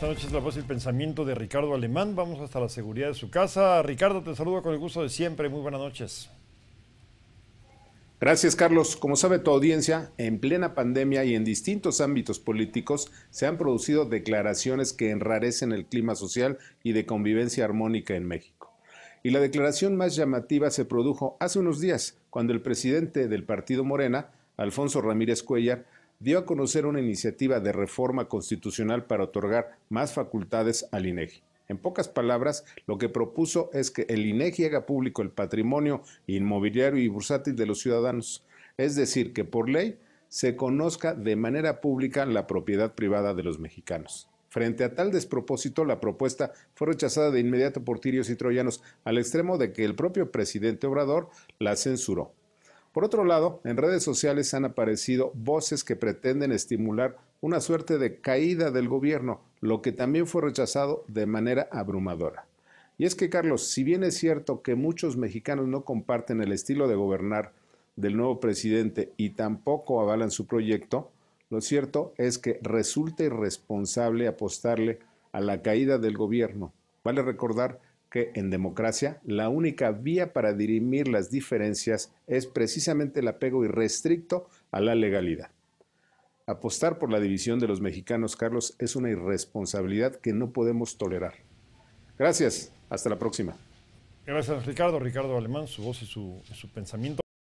Esta noche es la voz y el pensamiento de Ricardo Alemán. Vamos hasta la seguridad de su casa. Ricardo, te saludo con el gusto de siempre. Muy buenas noches. Gracias, Carlos. Como sabe tu audiencia, en plena pandemia y en distintos ámbitos políticos se han producido declaraciones que enrarecen el clima social y de convivencia armónica en México. Y la declaración más llamativa se produjo hace unos días, cuando el presidente del partido Morena, Alfonso Ramírez Cuellar, dio a conocer una iniciativa de reforma constitucional para otorgar más facultades al INEGI. E en pocas palabras, lo que propuso es que el INEGI e haga público el patrimonio inmobiliario y bursátil de los ciudadanos, es decir, que por ley se conozca de manera pública la propiedad privada de los mexicanos. Frente a tal despropósito, la propuesta fue rechazada de inmediato por tirios y troyanos, al extremo de que el propio presidente Obrador la censuró. Por otro lado, en redes sociales han aparecido voces que pretenden estimular una suerte de caída del gobierno, lo que también fue rechazado de manera abrumadora. Y es que, Carlos, si bien es cierto que muchos mexicanos no comparten el estilo de gobernar del nuevo presidente y tampoco avalan su proyecto, lo cierto es que resulta irresponsable apostarle a la caída del gobierno. Vale recordar que en democracia la única vía para dirimir las diferencias es precisamente el apego irrestricto a la legalidad. Apostar por la división de los mexicanos, Carlos, es una irresponsabilidad que no podemos tolerar. Gracias, hasta la próxima. Gracias, Ricardo. Ricardo Alemán, su voz y su, su pensamiento.